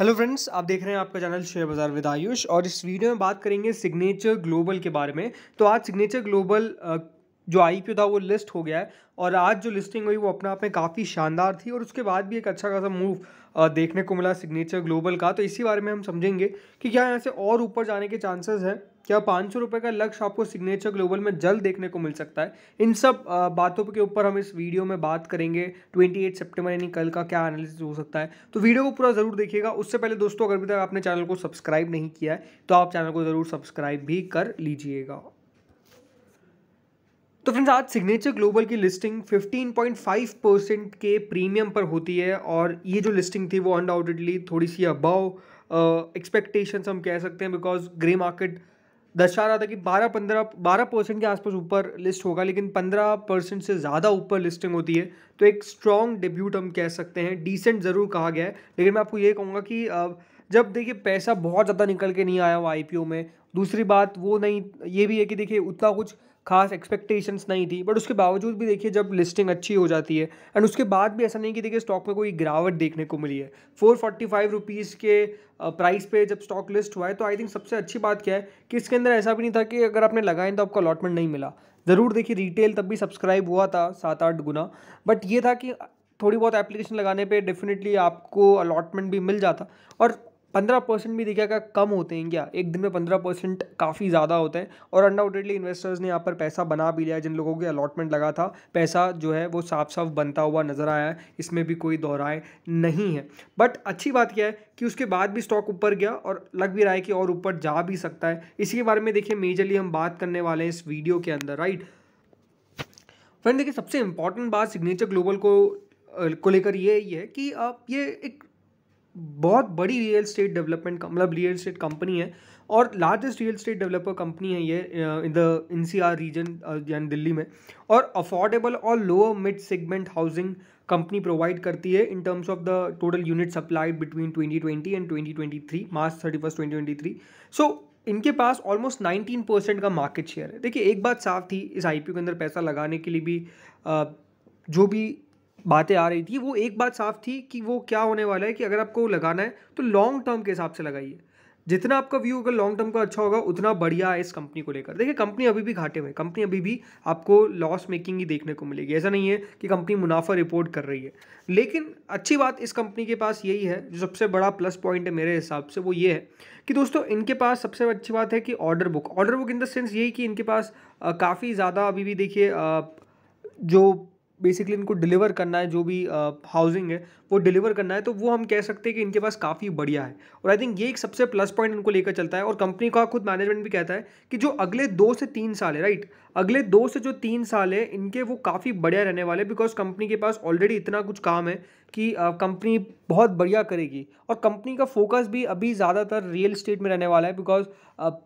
Hello friends आप देख रहे हैं आपका channel share Bazaar with Ayush और इस वीडियो में बात करेंगे सिग्नेचर ग्लोबल के बारे में तो आज सिग्नेचर ग्लोबल जो आई था वो लिस्ट हो गया है और आज जो लिस्टिंग हुई वो अपने आप में काफ़ी शानदार थी और उसके बाद भी एक अच्छा खासा मूव देखने को मिला सिग्नेचर ग्लोबल का तो इसी बारे में हम समझेंगे कि क्या यहाँ से और ऊपर जाने के चांसेस हैं क्या पाँच सौ रुपये का लक्ष्य आपको सिग्नेचर ग्लोबल में जल्द देखने को मिल सकता है इन सब बातों के ऊपर हम इस वीडियो में बात करेंगे 28 सितंबर यानी कल का क्या एनालिसिस हो सकता है तो वीडियो को पूरा ज़रूर देखिएगा उससे पहले दोस्तों अगर अभी तक आपने चैनल को सब्सक्राइब नहीं किया है तो आप चैनल को ज़रूर सब्सक्राइब भी कर लीजिएगा तो फ्रेंड्स आज सिग्नेचर ग्लोबल की लिस्टिंग 15.5 परसेंट के प्रीमियम पर होती है और ये जो लिस्टिंग थी वो अनडाउटेडली थोड़ी सी अबव एक्सपेक्टेशंस uh, हम कह सकते हैं बिकॉज ग्रे मार्केट दर्शा रहा था कि 12 15 12 परसेंट के आसपास ऊपर लिस्ट होगा लेकिन 15 परसेंट से ज़्यादा ऊपर लिस्टिंग होती है तो एक स्ट्रॉन्ग डेब्यूट हम कह सकते हैं डिसेंट ज़रूर कहा गया है लेकिन मैं आपको ये कहूँगा कि जब देखिए पैसा बहुत ज़्यादा निकल के नहीं आया हुआ आई में दूसरी बात वो नहीं ये भी है कि देखिए उतना कुछ खास एक्सपेक्टेशंस नहीं थी बट उसके बावजूद भी देखिए जब लिस्टिंग अच्छी हो जाती है एंड उसके बाद भी ऐसा नहीं कि देखिए स्टॉक में कोई गिरावट देखने को मिली है फोर फोर्टी फाइव रुपीज़ के प्राइस पे जब स्टॉक लिस्ट हुआ है तो आई थिंक सबसे अच्छी बात क्या है कि इसके अंदर ऐसा भी नहीं था कि अगर आपने लगाए तो आपको अलॉटमेंट नहीं मिला ज़रूर देखिए रिटेल तब भी सब्सक्राइब हुआ था सात आठ गुना बट ये था कि थोड़ी बहुत एप्लीकेशन लगाने पे डेफिनेटली आपको अलॉटमेंट भी मिल जाता और पंद्रह परसेंट भी क्या कम होते हैं क्या एक दिन में पंद्रह परसेंट काफ़ी ज़्यादा होते हैं और अनडाउटेडली इन्वेस्टर्स ने यहाँ पर पैसा बना भी लिया जिन लोगों के अलॉटमेंट लगा था पैसा जो है वो साफ साफ बनता हुआ नज़र आया इसमें भी कोई दोहराए नहीं है बट अच्छी बात क्या है कि उसके बाद भी स्टॉक ऊपर गया और लग भी रहा है कि और ऊपर जा भी सकता है इसी के बारे में देखिए मेजरली हम बात करने वाले हैं इस वीडियो के अंदर राइट फ्रेंड देखिए सबसे इंपॉर्टेंट बात सिग्नेचर ग्लोबल को को लेकर ये ये है कि आप ये एक बहुत बड़ी रियल स्टेट डेवलपमेंट मतलब रियल स्टेट कंपनी है और largest real estate developer company है ये in the N C R region यानी दिल्ली में और अफोर्डेबल और lower mid segment housing company provide करती है in terms of the total unit supplied between 2020 and 2023 March thirty first twenty so इनके पास ऑलमोस्ट 19 परसेंट का मार्केट शेयर है देखिए एक बात साफ थी इस आई के अंदर पैसा लगाने के लिए भी जो भी बातें आ रही थी वो एक बात साफ थी कि वो क्या होने वाला है कि अगर आपको लगाना है तो लॉन्ग टर्म के हिसाब से लगाइए जितना आपका व्यू अगर लॉन्ग टर्म का अच्छा होगा उतना बढ़िया है इस कंपनी को लेकर देखिए कंपनी अभी भी घाटे में कंपनी अभी भी आपको लॉस मेकिंग ही देखने को मिलेगी ऐसा नहीं है कि कंपनी मुनाफा रिपोर्ट कर रही है लेकिन अच्छी बात इस कंपनी के पास यही है जो सबसे बड़ा प्लस पॉइंट है मेरे हिसाब से वो ये है कि दोस्तों इनके पास सबसे अच्छी बात है कि order book order book in the sense यही कि इनके पास काफ़ी ज़्यादा अभी भी देखिए जो बेसिकली इनको डिलीवर करना है जो भी हाउसिंग है वो डिलीवर करना है तो वो हम कह सकते हैं कि इनके पास काफ़ी बढ़िया है और आई थिंक ये एक सबसे प्लस पॉइंट इनको लेकर चलता है और कंपनी का खुद मैनेजमेंट भी कहता है कि जो अगले दो से तीन साल है राइट अगले दो से जो तीन साल है इनके वो काफ़ी बढ़िया रहने वाले बिकॉज कंपनी के पास ऑलरेडी इतना कुछ काम है कि कंपनी बहुत बढ़िया करेगी और कंपनी का फोकस भी अभी ज़्यादातर रियल इस्टेट में रहने वाला है बिकॉज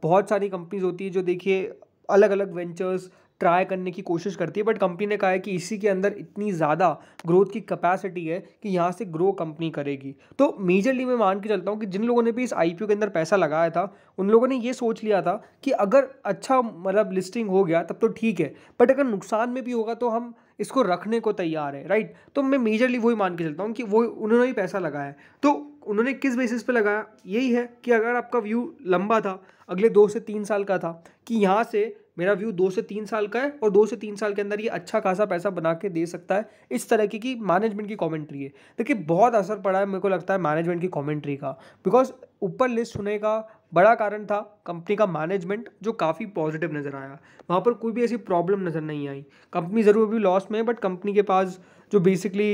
बहुत सारी कंपनीज होती है जो देखिए अलग अलग वेंचर्स ट्राई करने की कोशिश करती है बट कंपनी ने कहा है कि इसी के अंदर इतनी ज़्यादा ग्रोथ की कैपेसिटी है कि यहाँ से ग्रो कंपनी करेगी तो मेजरली मैं मान के चलता हूँ कि जिन लोगों ने भी इस आई के अंदर पैसा लगाया था उन लोगों ने ये सोच लिया था कि अगर अच्छा मतलब लिस्टिंग हो गया तब तो ठीक है बट अगर नुकसान में भी होगा तो हम इसको रखने को तैयार है राइट तो मैं मेजरली वही मान के चलता हूँ कि वो उन्होंने ही पैसा लगाया है तो उन्होंने किस बेसिस पे लगाया यही है कि अगर आपका व्यू लंबा था अगले दो से तीन साल का था कि यहाँ से मेरा व्यू दो से तीन साल का है और दो से तीन साल के अंदर ये अच्छा खासा पैसा बना के दे सकता है इस तरह की कि मैनेजमेंट की कमेंट्री है देखिए बहुत असर पड़ा है मेरे को लगता है मैनेजमेंट की कमेंट्री का बिकॉज ऊपर लिस्ट होने का बड़ा कारण था कंपनी का मैनेजमेंट जो काफ़ी पॉजिटिव नज़र आया वहाँ पर कोई भी ऐसी प्रॉब्लम नज़र नहीं आई कंपनी ज़रूर अभी लॉस में है बट कंपनी के पास जो बेसिकली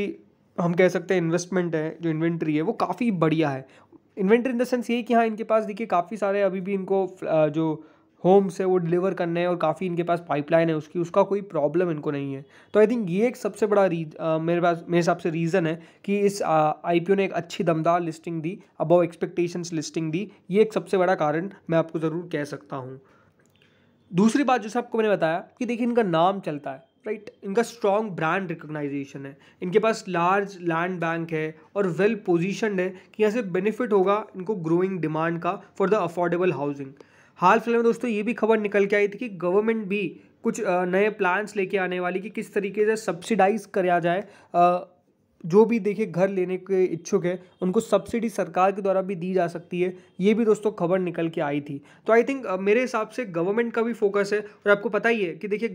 हम कह सकते हैं इन्वेस्टमेंट है जो इन्वेंट्री है वो काफ़ी बढ़िया है इन्वेंट्री इन द सेंस ये कि हाँ इनके पास देखिए काफ़ी सारे अभी भी इनको जो होम्स है वो डिलीवर करने हैं और काफ़ी इनके पास पाइपलाइन है उसकी उसका कोई प्रॉब्लम इनको नहीं है तो आई थिंक ये एक सबसे बड़ा रीज आ, मेरे पास मेरे हिसाब से रीज़न है कि इस आई ने एक अच्छी दमदार लिस्टिंग दी अबव एक्सपेक्टेशंस लिस्टिंग दी ये एक सबसे बड़ा कारण मैं आपको ज़रूर कह सकता हूँ दूसरी बात जैसे आपको मैंने बताया कि देखिए इनका नाम चलता है राइट right? इनका स्ट्रॉन्ग ब्रांड रिकोगनाइजेशन है इनके पास लार्ज लैंड बैंक है और वेल पोजिशन है कि यहाँ से बेनिफिट होगा इनको ग्रोइंग डिमांड का फॉर द अफोर्डेबल हाउसिंग हाल फिलहाल में दोस्तों ये भी खबर निकल के आई थी कि गवर्नमेंट भी कुछ नए प्लान्स लेके आने वाली कि किस तरीके से सब्सिडाइज कराया जाए जो भी देखिए घर लेने के इच्छुक है उनको सब्सिडी सरकार के द्वारा भी दी जा सकती है ये भी दोस्तों खबर निकल के आई थी तो आई थिंक मेरे हिसाब से गवर्नमेंट का भी फोकस है और आपको पता ही है कि देखिए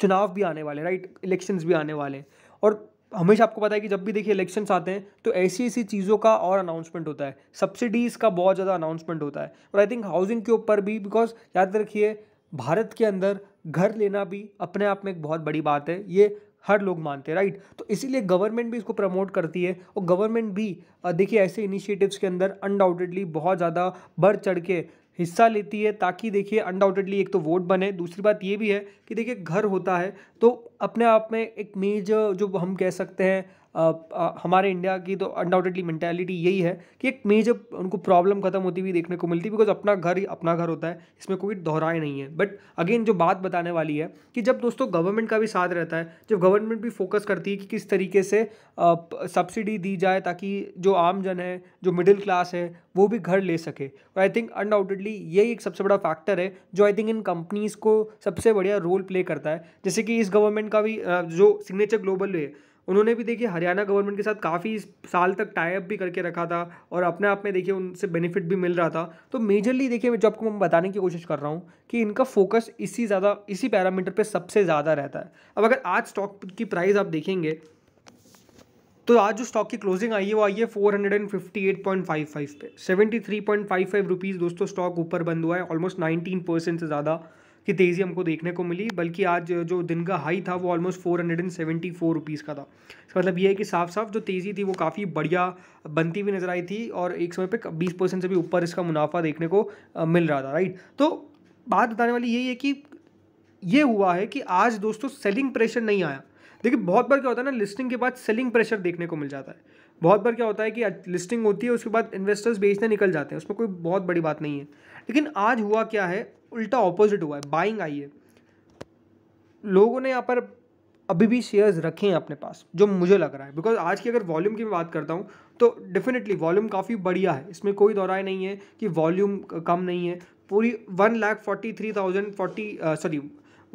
चुनाव भी आने वाले राइट इलेक्शंस भी आने वाले हैं और हमेशा आपको पता है कि जब भी देखिए इलेक्शंस आते हैं तो ऐसी ऐसी चीज़ों का और अनाउंसमेंट होता है सब्सिडीज़ का बहुत ज़्यादा अनाउंसमेंट होता है और आई थिंक हाउसिंग के ऊपर भी बिकॉज याद रखिए भारत के अंदर घर लेना भी अपने आप में एक बहुत बड़ी बात है ये हर लोग मानते हैं राइट तो इसीलिए गवर्नमेंट भी इसको प्रमोट करती है और गवर्नमेंट भी देखिए ऐसे इनिशिएटिव्स के अंदर अनडाउटेडली बहुत ज़्यादा बढ़ चढ़ के हिस्सा लेती है ताकि देखिए अनडाउटेडली एक तो वोट बने दूसरी बात ये भी है कि देखिए घर होता है तो अपने आप में एक मेजर जो हम कह सकते हैं हमारे इंडिया की तो अनडाउटेडली मैंटेलिटी यही है कि एक मेजर उनको प्रॉब्लम खत्म होती हुई देखने को मिलती है बिकॉज अपना घर ही अपना घर होता है इसमें कोई दोहराए नहीं है बट अगेन जो बात बताने वाली है कि जब दोस्तों गवर्नमेंट का भी साथ रहता है जब गवर्नमेंट भी फोकस करती है कि किस तरीके से सब्सिडी दी जाए ताकि जो आम जन है जो मिडिल क्लास है वो भी घर ले सके और आई थिंक अनडाउटेडली यही एक सबसे बड़ा फैक्टर है जो आई थिंक इन कंपनीज़ को सबसे बढ़िया रोल प्ले करता है जैसे कि इस गवर्नमेंट का भी जो सिग्नेचर ग्लोबल है उन्होंने भी देखिए हरियाणा गवर्नमेंट के साथ काफ़ी साल तक टाइप भी करके रखा था और अपने आप में देखिए उनसे बेनिफिट भी मिल रहा था तो मेजरली देखिए जो आपको मैं बताने की कोशिश कर रहा हूँ कि इनका फोकस इसी ज़्यादा इसी पैरामीटर पर सबसे ज़्यादा रहता है अब अगर आज स्टॉक की प्राइस आप देखेंगे तो आज जो स्टॉक की क्लोजिंग आई है वो आई है four hundred and fifty eight point five five पे seventy three point five five rupees दोस्तों स्टॉक ऊपर बंद हुआ है ऑलमोस्ट नाइनटीन परसेंट से ज़्यादा कि तेज़ी हमको देखने को मिली बल्कि आज जो दिन का हाई था वो almost four hundred and seventy four rupees का था इसका मतलब ये है कि साफ साफ जो तेज़ी थी वो काफ़ी बढ़िया बनती हुई नज़र आई थी और एक समय पर बीस परसेंट से भी ऊपर इसका मुनाफा देखने को मिल रहा था राइट तो बात बताने वाली यही है कि ये हुआ है कि आज दोस्तों सेलिंग प्रेशर नहीं आया देखिए बहुत बार क्या होता है ना लिस्टिंग के बाद सेलिंग प्रेशर देखने को मिल जाता है बहुत बार क्या होता है कि लिस्टिंग होती है उसके बाद इन्वेस्टर्स बेचने निकल जाते हैं उसमें कोई बहुत बड़ी बात नहीं है लेकिन आज हुआ क्या है उल्टा ऑपोजिट हुआ है बाइंग आई है लोगों ने यहाँ पर अभी भी शेयर्स रखे हैं अपने पास जो मुझे लग रहा है बिकॉज आज की अगर वॉल्यूम की मैं बात करता हूँ तो डेफिनेटली वॉल्यूम काफ़ी बढ़िया है इसमें कोई दोहराए नहीं है कि वॉल्यूम कम नहीं है पूरी one lakh forty three thousand forty sorry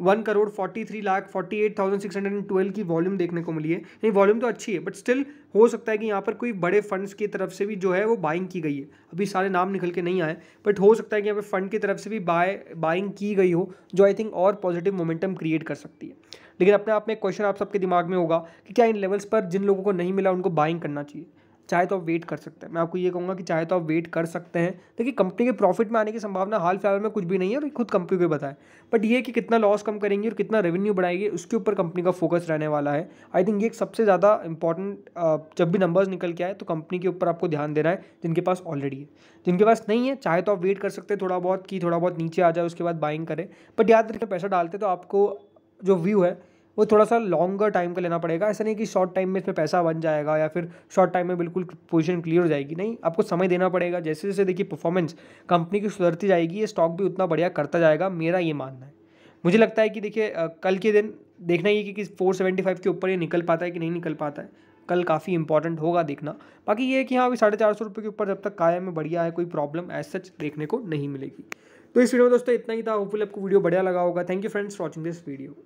one crore forty three lakh forty eight thousand six hundred and twelve की वॉल्यूम देखने को मिली है ये वॉल्यूम तो अच्छी है बट स्टिल हो सकता है कि यहाँ पर कोई बड़े फंड्स की तरफ से भी जो है वो बाइंग की गई है अभी सारे नाम निकल के नहीं आए बट हो सकता है कि यहाँ पर फंड की तरफ से भी बाय बाइंग की गई हो जो आई थिंक और पॉजिटिव मोमेंटम क्रिएट कर सकती है लेकिन अपने आप में क्वेश्चन आप सबके दिमाग में होगा कि क्या इन लेवल्स पर जिन लोगों को नहीं मिला उनको बाइंग करना चाहिए चाहे तो आप वेट कर सकते हैं मैं आपको ये कहूँगा कि चाहे तो आप वेट कर सकते हैं देखिए कंपनी के प्रॉफिट में आने की संभावना हाल फिलहाल में कुछ भी नहीं है और खुद कंपनी को बताए बट ये कि कितना लॉस कम करेंगी और कितना रेवेन्यू बढ़ाएगी उसके ऊपर कंपनी का फोकस रहने वाला है आई थिंक ये एक सबसे ज़्यादा इंपॉर्टेंट जब भी नंबर्स निकल के आए तो कंपनी के ऊपर आपको ध्यान देना है जिनके पास ऑलरेडी है जिनके पास नहीं है चाहे तो आप वेट कर सकते हैं थोड़ा बहुत कि थोड़ा बहुत नीचे आ जाए उसके बाद बाइंग करें बट याद रखें पैसा डालते तो आपको जो व्यू है वो थोड़ा सा लॉन्गर टाइम का लेना पड़ेगा ऐसा नहीं कि शॉर्ट टाइम में इसमें पैसा बन जाएगा या फिर शॉर्ट टाइम में बिल्कुल पोजीशन क्लियर हो जाएगी नहीं आपको समय देना पड़ेगा जैसे जैसे देखिए परफॉर्मेंस कंपनी की सुधरती जाएगी ये स्टॉक भी उतना बढ़िया करता जाएगा मेरा ये मानना है मुझे लगता है कि देखिए कल के दिन देखना ही कि कि फोर सेवेंटी फाइव के ऊपर ये निकल पाता है कि नहीं निकल पाता है कल काफ़ी इंपॉर्टेंट होगा देखना बाकी ये है कि हाँ अभी साढ़े चार सौ रुपये के ऊपर जब तक कायम में बढ़िया है कोई प्रॉब्लम एज सच देखने को नहीं मिलेगी तो इस वीडियो में दोस्तों इतना ही था होपफुल आपको वीडियो बढ़िया लगा होगा thank you friends watching this video